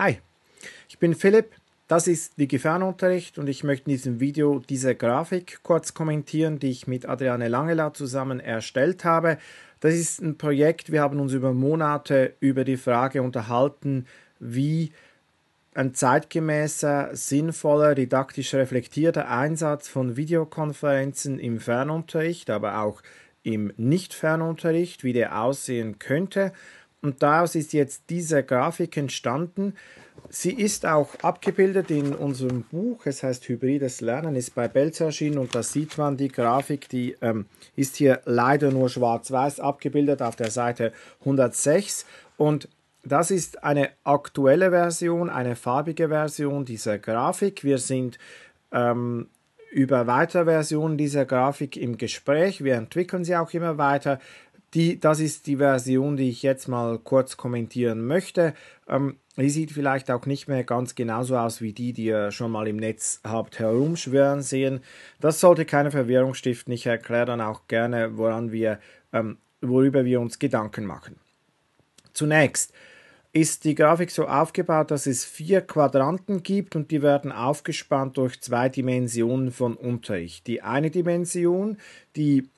Hi, ich bin Philipp, das ist Digifernunterricht und ich möchte in diesem Video diese Grafik kurz kommentieren, die ich mit Adriane Langela zusammen erstellt habe. Das ist ein Projekt, wir haben uns über Monate über die Frage unterhalten, wie ein zeitgemäßer, sinnvoller, didaktisch reflektierter Einsatz von Videokonferenzen im Fernunterricht, aber auch im Nicht-Fernunterricht, wie der aussehen könnte. Und daraus ist jetzt diese Grafik entstanden. Sie ist auch abgebildet in unserem Buch. Es heißt Hybrides Lernen, ist bei Belz erschienen und da sieht man die Grafik, die ähm, ist hier leider nur schwarz-weiß abgebildet auf der Seite 106. Und das ist eine aktuelle Version, eine farbige Version dieser Grafik. Wir sind ähm, über weitere Versionen dieser Grafik im Gespräch. Wir entwickeln sie auch immer weiter. Die, das ist die Version, die ich jetzt mal kurz kommentieren möchte. Ähm, die sieht vielleicht auch nicht mehr ganz genauso aus wie die, die ihr schon mal im Netz habt herumschwirren sehen. Das sollte keine Verwirrung stiften. Ich erkläre dann auch gerne, woran wir, ähm, worüber wir uns Gedanken machen. Zunächst ist die Grafik so aufgebaut, dass es vier Quadranten gibt und die werden aufgespannt durch zwei Dimensionen von Unterricht. Die eine Dimension, die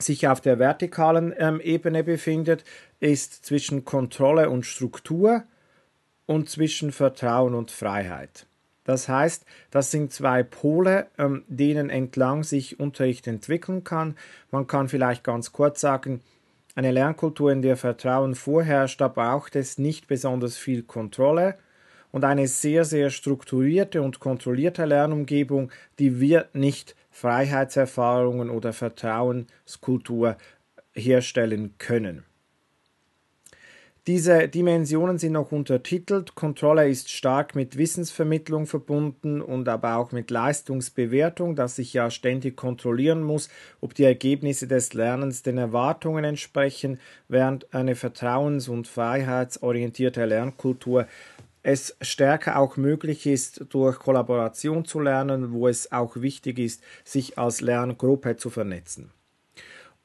sich auf der vertikalen ähm, Ebene befindet, ist zwischen Kontrolle und Struktur und zwischen Vertrauen und Freiheit. Das heißt, das sind zwei Pole, ähm, denen entlang sich Unterricht entwickeln kann. Man kann vielleicht ganz kurz sagen, eine Lernkultur, in der Vertrauen vorherrscht, aber auch das nicht besonders viel Kontrolle, und eine sehr, sehr strukturierte und kontrollierte Lernumgebung, die wir nicht Freiheitserfahrungen oder Vertrauenskultur herstellen können. Diese Dimensionen sind noch untertitelt. Kontrolle ist stark mit Wissensvermittlung verbunden und aber auch mit Leistungsbewertung, dass ich ja ständig kontrollieren muss, ob die Ergebnisse des Lernens den Erwartungen entsprechen, während eine vertrauens- und freiheitsorientierte Lernkultur es stärker auch möglich ist, durch Kollaboration zu lernen, wo es auch wichtig ist, sich als Lerngruppe zu vernetzen.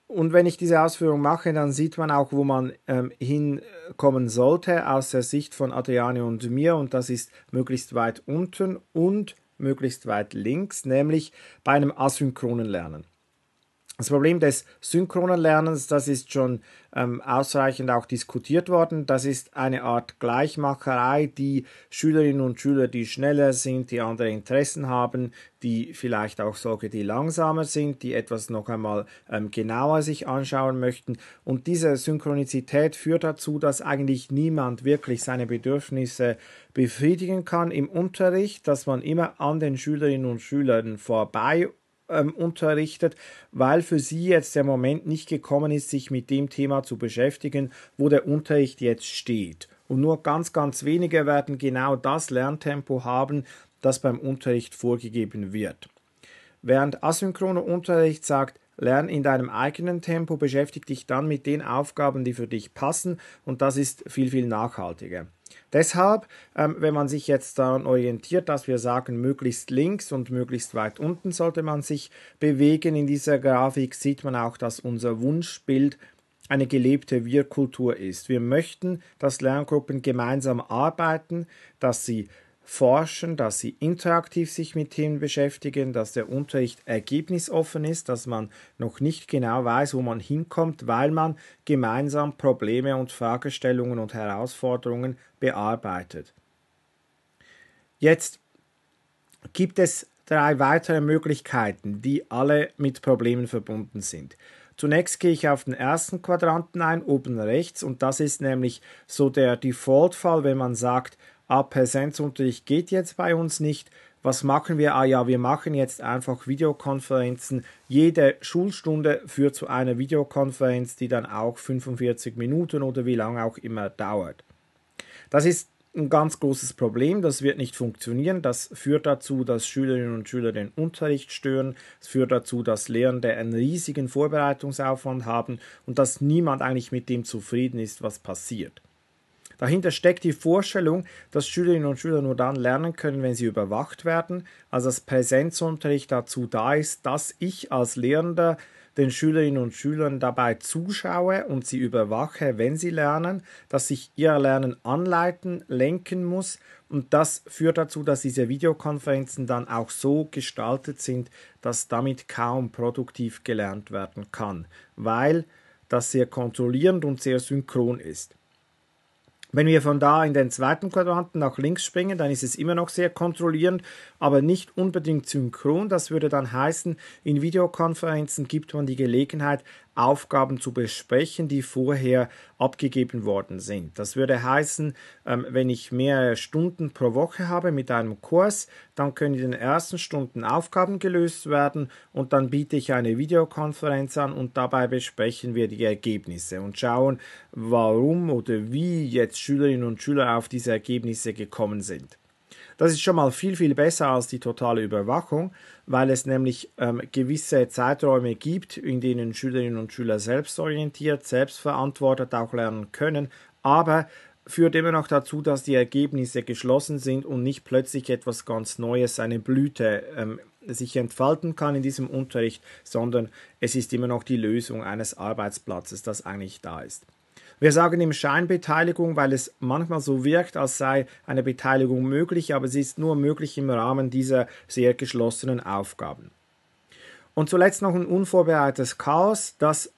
Und wenn ich diese Ausführung mache, dann sieht man auch, wo man ähm, hinkommen sollte aus der Sicht von Adriane und mir. Und das ist möglichst weit unten und möglichst weit links, nämlich bei einem asynchronen Lernen. Das Problem des synchronen Lernens, das ist schon ähm, ausreichend auch diskutiert worden. Das ist eine Art Gleichmacherei, die Schülerinnen und Schüler, die schneller sind, die andere Interessen haben, die vielleicht auch solche, die langsamer sind, die etwas noch einmal ähm, genauer sich anschauen möchten. Und diese Synchronizität führt dazu, dass eigentlich niemand wirklich seine Bedürfnisse befriedigen kann im Unterricht, dass man immer an den Schülerinnen und Schülern vorbei ähm, unterrichtet, weil für sie jetzt der Moment nicht gekommen ist, sich mit dem Thema zu beschäftigen, wo der Unterricht jetzt steht. Und nur ganz, ganz wenige werden genau das Lerntempo haben, das beim Unterricht vorgegeben wird. Während asynchroner Unterricht sagt, Lern in deinem eigenen Tempo, beschäftige dich dann mit den Aufgaben, die für dich passen und das ist viel, viel nachhaltiger. Deshalb, ähm, wenn man sich jetzt daran orientiert, dass wir sagen, möglichst links und möglichst weit unten sollte man sich bewegen in dieser Grafik, sieht man auch, dass unser Wunschbild eine gelebte Wir-Kultur ist. Wir möchten, dass Lerngruppen gemeinsam arbeiten, dass sie forschen, dass sie interaktiv sich mit Themen beschäftigen, dass der Unterricht ergebnisoffen ist, dass man noch nicht genau weiß, wo man hinkommt, weil man gemeinsam Probleme und Fragestellungen und Herausforderungen bearbeitet. Jetzt gibt es drei weitere Möglichkeiten, die alle mit Problemen verbunden sind. Zunächst gehe ich auf den ersten Quadranten ein, oben rechts, und das ist nämlich so der Default-Fall, wenn man sagt, ah, Präsenzunterricht geht jetzt bei uns nicht. Was machen wir? Ah ja, wir machen jetzt einfach Videokonferenzen. Jede Schulstunde führt zu einer Videokonferenz, die dann auch 45 Minuten oder wie lange auch immer dauert. Das ist ein ganz großes Problem, das wird nicht funktionieren, das führt dazu, dass Schülerinnen und Schüler den Unterricht stören, es führt dazu, dass Lehrende einen riesigen Vorbereitungsaufwand haben und dass niemand eigentlich mit dem zufrieden ist, was passiert. Dahinter steckt die Vorstellung, dass Schülerinnen und Schüler nur dann lernen können, wenn sie überwacht werden, also dass Präsenzunterricht dazu da ist, dass ich als Lehrender den Schülerinnen und Schülern dabei zuschaue und sie überwache, wenn sie lernen, dass ich ihr Lernen anleiten, lenken muss und das führt dazu, dass diese Videokonferenzen dann auch so gestaltet sind, dass damit kaum produktiv gelernt werden kann, weil das sehr kontrollierend und sehr synchron ist. Wenn wir von da in den zweiten Quadranten nach links springen, dann ist es immer noch sehr kontrollierend, aber nicht unbedingt synchron. Das würde dann heißen, in Videokonferenzen gibt man die Gelegenheit, Aufgaben zu besprechen, die vorher abgegeben worden sind. Das würde heißen, ähm, wenn ich mehrere Stunden pro Woche habe mit einem Kurs, dann können in den ersten Stunden Aufgaben gelöst werden und dann biete ich eine Videokonferenz an und dabei besprechen wir die Ergebnisse und schauen, warum oder wie jetzt Schülerinnen und Schüler auf diese Ergebnisse gekommen sind. Das ist schon mal viel, viel besser als die totale Überwachung, weil es nämlich ähm, gewisse Zeiträume gibt, in denen Schülerinnen und Schüler selbstorientiert, selbstverantwortet auch lernen können, aber führt immer noch dazu, dass die Ergebnisse geschlossen sind und nicht plötzlich etwas ganz Neues, eine Blüte ähm, sich entfalten kann in diesem Unterricht, sondern es ist immer noch die Lösung eines Arbeitsplatzes, das eigentlich da ist. Wir sagen ihm Scheinbeteiligung, weil es manchmal so wirkt, als sei eine Beteiligung möglich, aber sie ist nur möglich im Rahmen dieser sehr geschlossenen Aufgaben. Und zuletzt noch ein unvorbereitetes Chaos. Das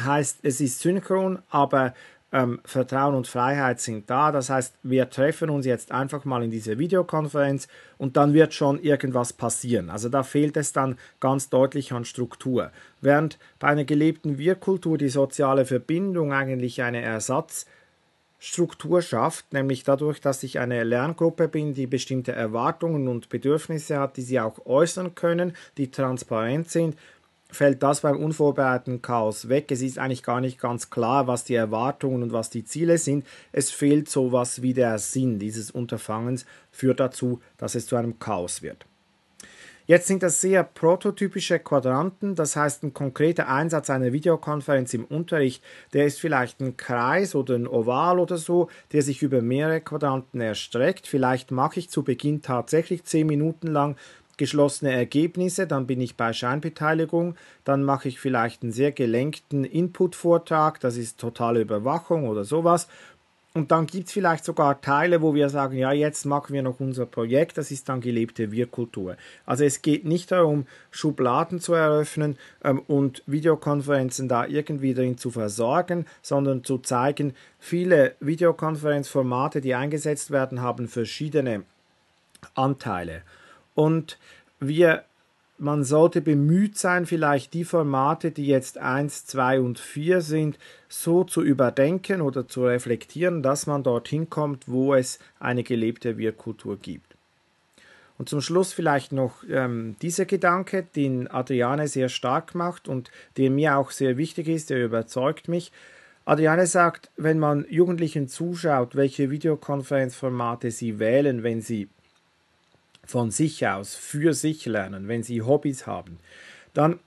heißt, es ist synchron, aber ähm, Vertrauen und Freiheit sind da. Das heißt, wir treffen uns jetzt einfach mal in dieser Videokonferenz und dann wird schon irgendwas passieren. Also da fehlt es dann ganz deutlich an Struktur. Während bei einer gelebten Wirkultur die soziale Verbindung eigentlich eine Ersatz- Struktur schafft, nämlich dadurch, dass ich eine Lerngruppe bin, die bestimmte Erwartungen und Bedürfnisse hat, die sie auch äußern können, die transparent sind fällt das beim unvorbereiteten Chaos weg. Es ist eigentlich gar nicht ganz klar, was die Erwartungen und was die Ziele sind. Es fehlt sowas wie der Sinn dieses Unterfangens, führt dazu, dass es zu einem Chaos wird. Jetzt sind das sehr prototypische Quadranten, das heißt ein konkreter Einsatz einer Videokonferenz im Unterricht, der ist vielleicht ein Kreis oder ein Oval oder so, der sich über mehrere Quadranten erstreckt. Vielleicht mache ich zu Beginn tatsächlich zehn Minuten lang geschlossene Ergebnisse, dann bin ich bei Scheinbeteiligung, dann mache ich vielleicht einen sehr gelenkten Input-Vortrag, das ist totale Überwachung oder sowas. Und dann gibt es vielleicht sogar Teile, wo wir sagen, ja, jetzt machen wir noch unser Projekt, das ist dann gelebte wir Also es geht nicht darum, Schubladen zu eröffnen ähm, und Videokonferenzen da irgendwie drin zu versorgen, sondern zu zeigen, viele Videokonferenzformate, die eingesetzt werden, haben verschiedene Anteile. Und wir, man sollte bemüht sein, vielleicht die Formate, die jetzt 1, 2 und 4 sind, so zu überdenken oder zu reflektieren, dass man dorthin kommt, wo es eine gelebte Wirkkultur gibt. Und zum Schluss vielleicht noch ähm, dieser Gedanke, den Adriane sehr stark macht und der mir auch sehr wichtig ist, der überzeugt mich. Adriane sagt, wenn man Jugendlichen zuschaut, welche Videokonferenzformate sie wählen, wenn sie von sich aus für sich lernen, wenn sie Hobbys haben, dann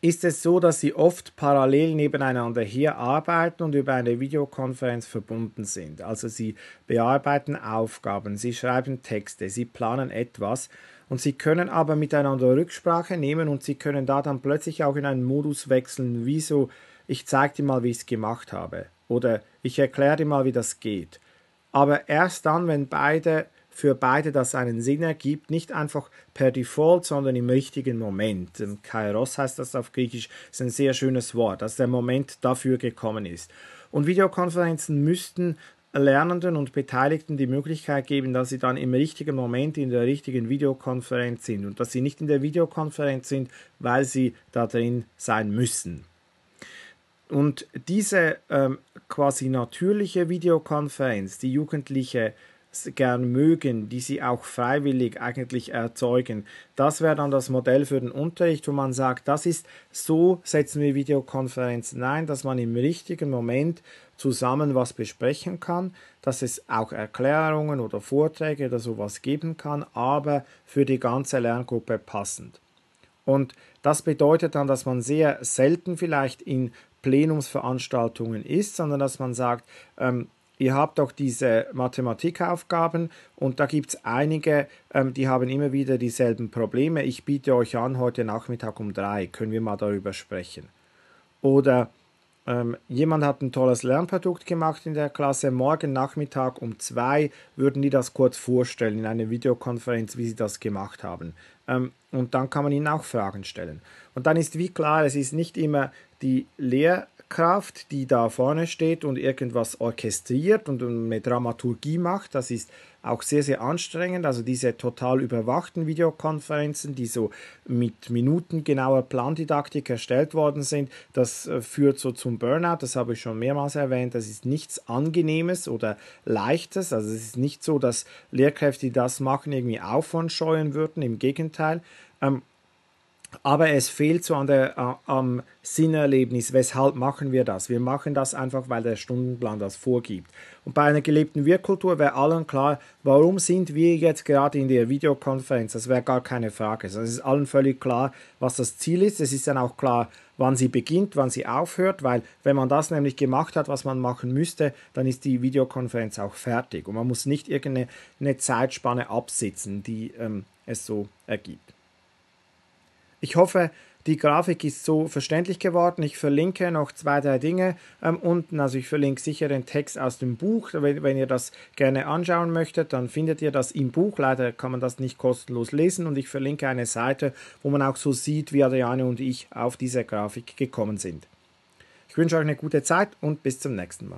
ist es so, dass sie oft parallel nebeneinander hier arbeiten und über eine Videokonferenz verbunden sind. Also sie bearbeiten Aufgaben, sie schreiben Texte, sie planen etwas und sie können aber miteinander Rücksprache nehmen und sie können da dann plötzlich auch in einen Modus wechseln, wie so, ich zeig dir mal, wie ich es gemacht habe oder ich erkläre dir mal, wie das geht. Aber erst dann, wenn beide für beide das einen Sinn ergibt, nicht einfach per Default, sondern im richtigen Moment. Ähm, Kairos heißt das auf Griechisch, ist ein sehr schönes Wort, dass der Moment dafür gekommen ist. Und Videokonferenzen müssten Lernenden und Beteiligten die Möglichkeit geben, dass sie dann im richtigen Moment in der richtigen Videokonferenz sind und dass sie nicht in der Videokonferenz sind, weil sie da drin sein müssen. Und diese ähm, quasi natürliche Videokonferenz, die Jugendliche äh, gern mögen, die sie auch freiwillig eigentlich erzeugen. Das wäre dann das Modell für den Unterricht, wo man sagt, das ist so setzen wir Videokonferenzen ein, dass man im richtigen Moment zusammen was besprechen kann, dass es auch Erklärungen oder Vorträge oder sowas geben kann, aber für die ganze Lerngruppe passend. Und das bedeutet dann, dass man sehr selten vielleicht in Plenumsveranstaltungen ist, sondern dass man sagt, ähm, ihr habt auch diese Mathematikaufgaben und da gibt es einige, ähm, die haben immer wieder dieselben Probleme. Ich biete euch an, heute Nachmittag um drei können wir mal darüber sprechen. Oder ähm, jemand hat ein tolles Lernprodukt gemacht in der Klasse. Morgen Nachmittag um zwei würden die das kurz vorstellen in einer Videokonferenz, wie sie das gemacht haben. Ähm, und dann kann man ihnen auch Fragen stellen. Und dann ist wie klar, es ist nicht immer die Lehr Kraft, die da vorne steht und irgendwas orchestriert und eine Dramaturgie macht. Das ist auch sehr, sehr anstrengend. Also diese total überwachten Videokonferenzen, die so mit minutengenauer Plandidaktik erstellt worden sind, das äh, führt so zum Burnout. Das habe ich schon mehrmals erwähnt. Das ist nichts Angenehmes oder Leichtes. Also es ist nicht so, dass Lehrkräfte, die das machen, irgendwie aufwand scheuen würden. Im Gegenteil. Ähm, aber es fehlt so an der, äh, am Sinnerlebnis. Weshalb machen wir das? Wir machen das einfach, weil der Stundenplan das vorgibt. Und bei einer gelebten Wirkkultur wäre allen klar, warum sind wir jetzt gerade in der Videokonferenz? Das wäre gar keine Frage. Es ist allen völlig klar, was das Ziel ist. Es ist dann auch klar, wann sie beginnt, wann sie aufhört, weil wenn man das nämlich gemacht hat, was man machen müsste, dann ist die Videokonferenz auch fertig. Und man muss nicht irgendeine Zeitspanne absitzen, die ähm, es so ergibt. Ich hoffe, die Grafik ist so verständlich geworden. Ich verlinke noch zwei, drei Dinge ähm, unten. Also ich verlinke sicher den Text aus dem Buch. Wenn, wenn, ihr das gerne anschauen möchtet, dann findet ihr das im Buch. Leider kann man das nicht kostenlos lesen. Und ich verlinke eine Seite, wo man auch so sieht, wie Adriane und ich auf diese Grafik gekommen sind. Ich wünsche euch eine gute Zeit und bis zum nächsten Mal.